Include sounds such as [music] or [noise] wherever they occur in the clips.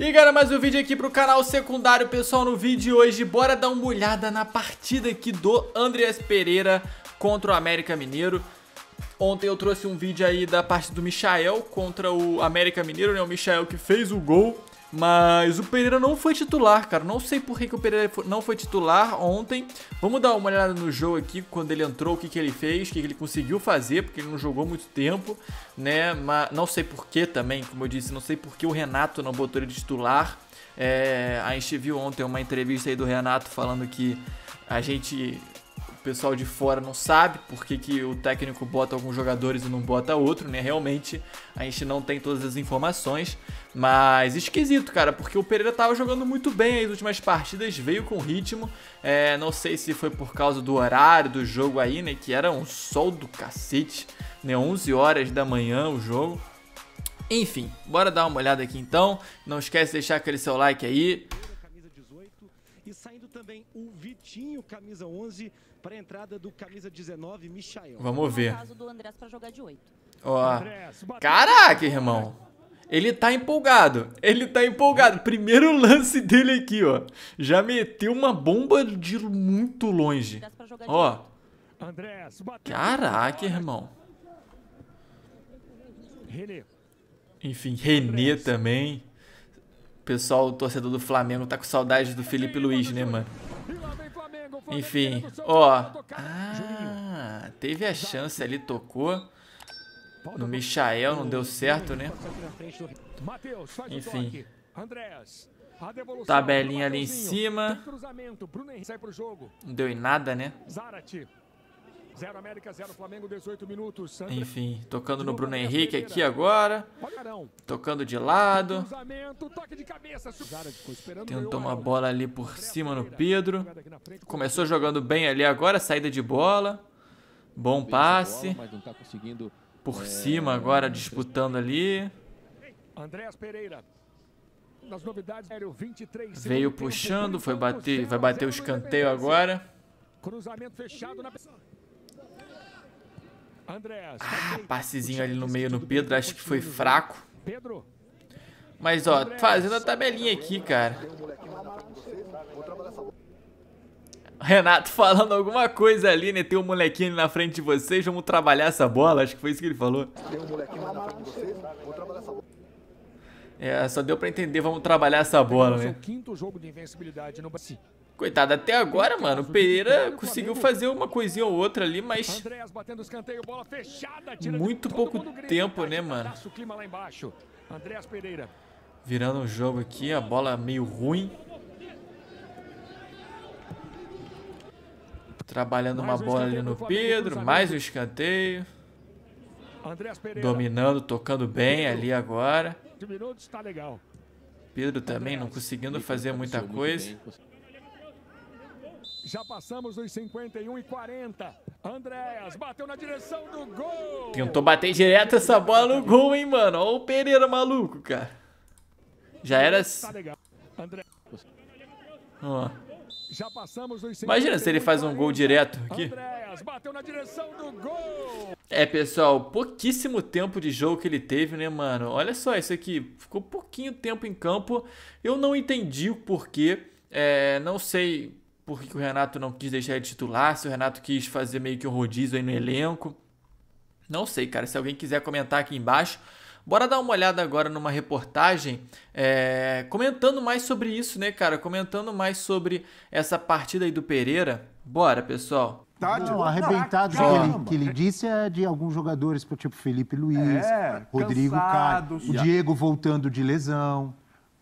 E galera, mais um vídeo aqui pro canal secundário, pessoal, no vídeo de hoje bora dar uma olhada na partida aqui do Andreas Pereira contra o América Mineiro Ontem eu trouxe um vídeo aí da parte do Michael contra o América Mineiro, né, o Michael que fez o gol mas o Pereira não foi titular, cara. Não sei por que, que o Pereira não foi titular ontem. Vamos dar uma olhada no jogo aqui, quando ele entrou, o que, que ele fez, o que, que ele conseguiu fazer, porque ele não jogou muito tempo, né? Mas não sei por que também, como eu disse, não sei por que o Renato não botou ele de titular. É, a gente viu ontem uma entrevista aí do Renato falando que a gente pessoal de fora não sabe por que, que o técnico bota alguns jogadores e não bota outro, né? Realmente a gente não tem todas as informações, mas esquisito, cara, porque o Pereira tava jogando muito bem as últimas partidas, veio com ritmo. É, não sei se foi por causa do horário do jogo aí, né? Que era um sol do cacete, né? 11 horas da manhã o jogo. Enfim, bora dar uma olhada aqui então. Não esquece de deixar aquele seu like aí. E saindo também o Vitinho, camisa 11, para a entrada do camisa 19, Michael. Vamos ver. caso do para jogar de Ó. Oh. Caraca, irmão. Ele tá empolgado. Ele tá empolgado. Primeiro lance dele aqui, ó. Já meteu uma bomba de muito longe. Ó. Caraca, irmão. Enfim, René também pessoal, o torcedor do Flamengo, tá com saudade do Felipe Luiz, né, mano? Enfim, ó. Ah, teve a chance ali, tocou. No Michael, não deu certo, né? Enfim. Tabelinha ali em cima. Não deu em nada, né? América, Flamengo, 18 minutos. Sandra... Enfim, tocando no Bruno Henrique aqui agora. Tocando de lado. Tentou uma bola ali por cima no Pedro. Começou jogando bem ali agora, saída de bola. Bom passe. Tá por eh, cima agora, disputando ali. Andréas Pereira. Veio puxando, foi bater, vai bater o escanteio agora. Cruzamento fechado na ah, tá passezinho ali no meio no Pedro, acho que foi fraco. Mas, ó, fazendo a tabelinha aqui, é? cara. Tá? Renato falando alguma coisa ali, né? Tem um molequinho ali na frente de vocês, vamos trabalhar essa bola. Acho que foi isso que ele falou. Tá? É, só deu pra entender, vamos trabalhar essa bola, né? Coitado, até agora, mano, o Pereira conseguiu fazer uma coisinha ou outra ali, mas muito pouco tempo, né, mano? Virando um jogo aqui, a bola meio ruim. Trabalhando uma bola ali no Pedro, mais o um escanteio. Dominando, tocando bem ali agora. Tá Pedro também não conseguindo fazer muita coisa. Já passamos dos 51 e 40. Andréas bateu na direção do gol. Tentou bater direto essa bola no gol, hein, mano. Olha o Pereira maluco, cara. Já tá era... Ó. Imagina se ele faz um gol direto aqui. É, pessoal, pouquíssimo tempo de jogo que ele teve, né, mano? Olha só isso aqui. Ficou pouquinho tempo em campo. Eu não entendi o porquê. É, não sei por que o Renato não quis deixar ele titular, se o Renato quis fazer meio que um rodízio aí no elenco. Não sei, cara. Se alguém quiser comentar aqui embaixo, Bora dar uma olhada agora numa reportagem é, comentando mais sobre isso, né, cara? Comentando mais sobre essa partida aí do Pereira. Bora, pessoal. Tá não, arrebentados que ele, que ele, disse é de alguns jogadores, tipo Felipe Luiz, é, Rodrigo Caio, o Diego voltando de lesão.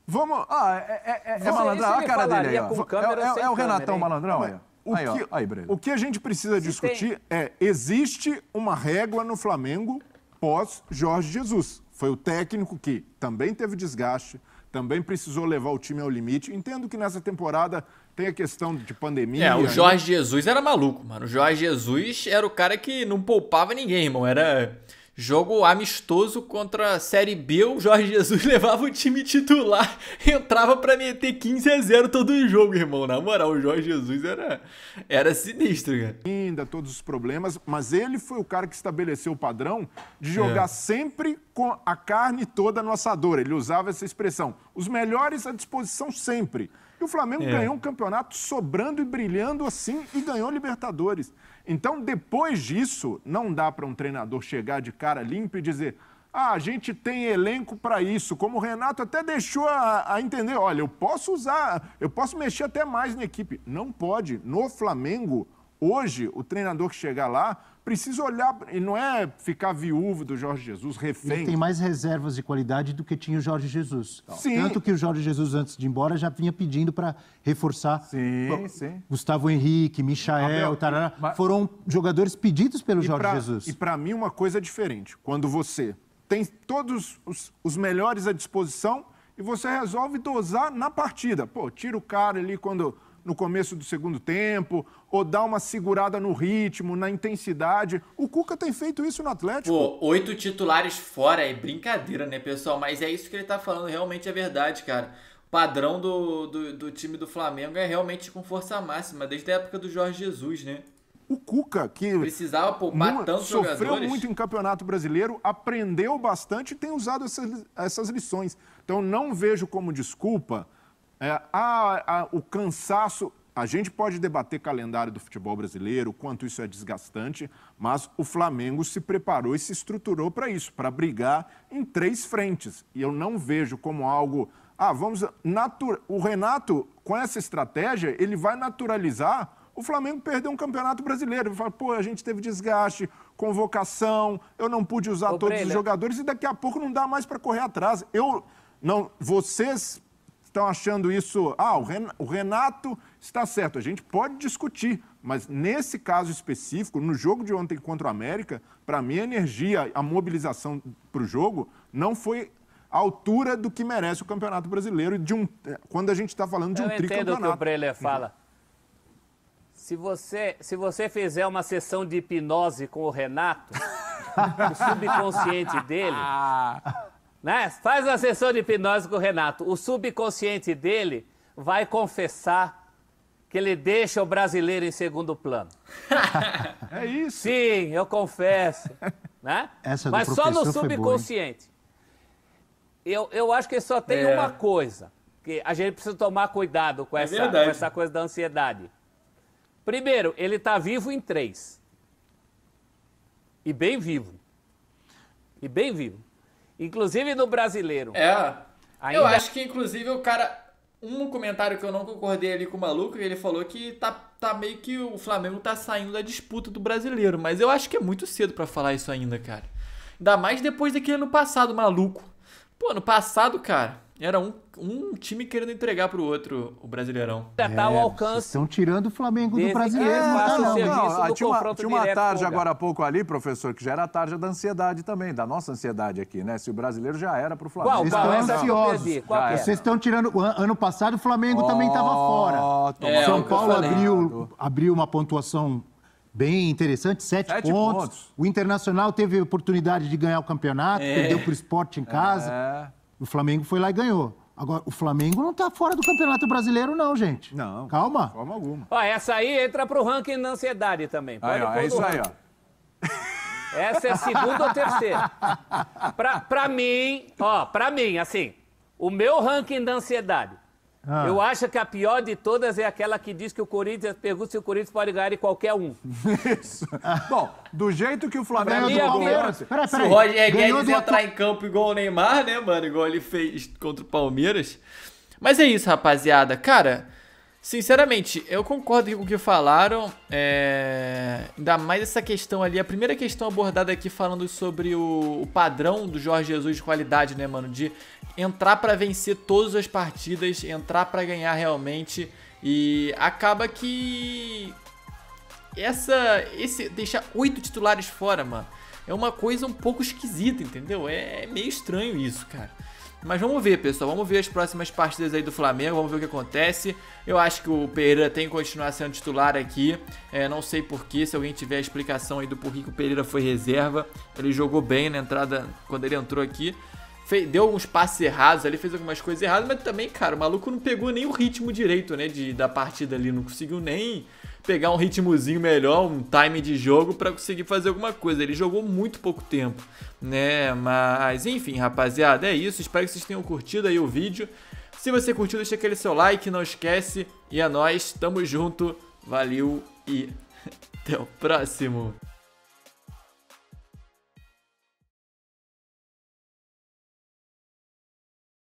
Vamos. Ah, é, é, é, é malandrão, olha a cara dele aí. Câmera, é, é, é o Renatão câmera, malandrão aí. O, aí, que, aí o que a gente precisa Se discutir tem... é: existe uma régua no Flamengo pós Jorge Jesus. Foi o técnico que também teve desgaste, também precisou levar o time ao limite. Entendo que nessa temporada tem a questão de pandemia. É, o né? Jorge Jesus era maluco, mano. O Jorge Jesus era o cara que não poupava ninguém, irmão. Era jogo amistoso contra a Série B, o Jorge Jesus [laughs] levava o time titular, entrava para meter 15 a 0 todo o jogo, irmão. Na moral, o Jorge Jesus era, era sinistro, cara. Ainda todos os problemas, mas ele foi o cara que estabeleceu o padrão de é. jogar é. sempre com a carne toda no assador. Ele usava essa expressão. Os melhores à disposição sempre. E o Flamengo é. ganhou um campeonato sobrando e brilhando assim e ganhou Libertadores. Então, depois disso, não dá para um treinador chegar de cara limpa e dizer: ah, a gente tem elenco para isso. Como o Renato até deixou a, a, entender: olha, eu posso usar, eu posso mexer até mais na equipe. Não pode. No Flamengo, Hoje, o treinador que chegar lá precisa olhar, e não é ficar viúvo do Jorge Jesus, refém. Ele tem mais reservas de qualidade do que tinha o Jorge Jesus. Tá. Sim. Tanto que o Jorge Jesus, antes de ir embora, já vinha pedindo para reforçar. Sim, Bom, sim. Gustavo Henrique, Michael, Tarará, mas... foram jogadores pedidos pelo e Jorge pra, Jesus. E para mim, uma coisa é diferente. Quando você tem todos os, os melhores à disposição e você resolve dosar na partida. Pô, tira o cara ali quando no começo do segundo tempo, ou dar uma segurada no ritmo, na intensidade. O Cuca tem feito isso no Atlético. Pô, oito titulares fora é brincadeira, né, pessoal? Mas é isso que ele tá falando, realmente é verdade, cara. O padrão do, do, do time do Flamengo é realmente com força máxima, desde a época do Jorge Jesus, né? O Cuca, que precisava poupar numa, tantos sofreu jogadores. muito em campeonato brasileiro, aprendeu bastante e tem usado essas, essas lições. Então não vejo como desculpa é, a, a, o cansaço. A gente pode debater calendário do futebol brasileiro, quanto isso é desgastante, mas o Flamengo se preparou e se estruturou para isso, para brigar em três frentes. E eu não vejo como algo. Ah, vamos. Natura... O Renato, com essa estratégia, ele vai naturalizar o Flamengo perder um campeonato brasileiro. Ele fala, pô, a gente teve desgaste, convocação, eu não pude usar Ô, todos os jogadores e daqui a pouco não dá mais para correr atrás. Eu. Não, vocês estão achando isso. Ah, o Renato está certo. A gente pode discutir, mas nesse caso específico, no jogo de ontem contra o América, para mim a energia, a mobilização para o jogo não foi à altura do que merece o Campeonato Brasileiro de um, quando a gente está falando de um Eu tricampeonato. Eu entendo o que o Breler uhum. fala. Se você, se você fizer uma sessão de hipnose com o Renato, o [laughs] subconsciente dele ah né? Faz uma sessão de hipnose com o Renato. O subconsciente dele vai confessar que ele deixa o brasileiro em segundo plano. [laughs] é isso. Sim, eu confesso. Né? [laughs] Essa Mas só no subconsciente. eu, eu acho que só tem é. uma coisa. Que a gente precisa tomar cuidado com, é com essa coisa da ansiedade. Primeiro, ele está vivo em três. E bem vivo. E bem vivo. Inclusive do brasileiro. É. Ainda... Eu acho que, inclusive, o cara. Um comentário que eu não concordei ali com o maluco, ele falou que tá, tá meio que o Flamengo tá saindo da disputa do brasileiro. Mas eu acho que é muito cedo para falar isso ainda, cara. Ainda mais depois daquele ano passado, maluco. Pô, ano passado, cara, era um, um time querendo entregar para o outro o Brasileirão. Tá é, tá o alcance. Estão tirando o Flamengo do brasileiro. É, não, não, não. Ah, tinha uma, tinha uma tarde agora há pouco ali, professor, que já era a tarde da ansiedade também, da nossa ansiedade aqui, né? Se o brasileiro já era para o Flamengo. Vocês estão é ansiosos. É? Vocês estão tirando. Ano passado o Flamengo oh, também estava fora. É, São Paulo abriu, abriu uma pontuação bem interessante, sete, sete pontos. pontos. O Internacional teve a oportunidade de ganhar o campeonato, é. perdeu para o esporte em é. casa. O Flamengo foi lá e ganhou. Agora, o Flamengo não tá fora do Campeonato Brasileiro, não, gente. Não. Calma. De forma alguma. Ó, essa aí entra pro ranking da ansiedade também. Pode aí, ó, é isso ranking. aí, ó. Essa é segunda ou terceira? [laughs] Pra, pra mim, ó, pra mim, assim, o meu ranking da ansiedade ah. Eu acho que a pior de todas é aquela que diz que o Corinthians pergunta se o Corinthians pode ganhar em qualquer um. Isso. [laughs] Bom, do jeito que o Flamengo mim, é jogou pior... Pera, pera se o Roger Guedes entrar em campo igual o Neymar, né, mano? Igual ele fez contra o Palmeiras. Mas é isso, rapaziada. Cara, Sinceramente, eu concordo com o que falaram. É... Ainda mais essa questão ali. A primeira questão abordada aqui falando sobre o, o padrão do Jorge Jesus de qualidade, né, mano? De entrar para vencer todas as partidas, entrar para ganhar realmente. E acaba que. Essa. Esse. Deixar oito titulares fora, mano. É uma coisa um pouco esquisita, entendeu? É, é meio estranho isso, cara. Mas vamos ver, pessoal. Vamos ver as próximas partidas aí do Flamengo. Vamos ver o que acontece. Eu acho que o Pereira tem que continuar sendo titular aqui. É, não sei porquê. Se alguém tiver a explicação aí do porquê que o Pereira foi reserva. Ele jogou bem na entrada quando ele entrou aqui. Fez, deu alguns passes errados ali, fez algumas coisas erradas, mas também, cara, o maluco não pegou nem o ritmo direito, né? De, da partida ali. Não conseguiu nem pegar um ritmozinho melhor, um time de jogo para conseguir fazer alguma coisa. Ele jogou muito pouco tempo, né? Mas enfim, rapaziada, é isso. Espero que vocês tenham curtido aí o vídeo. Se você curtiu, deixa aquele seu like, não esquece. E é nóis, tamo junto, valeu e [laughs] até o próximo.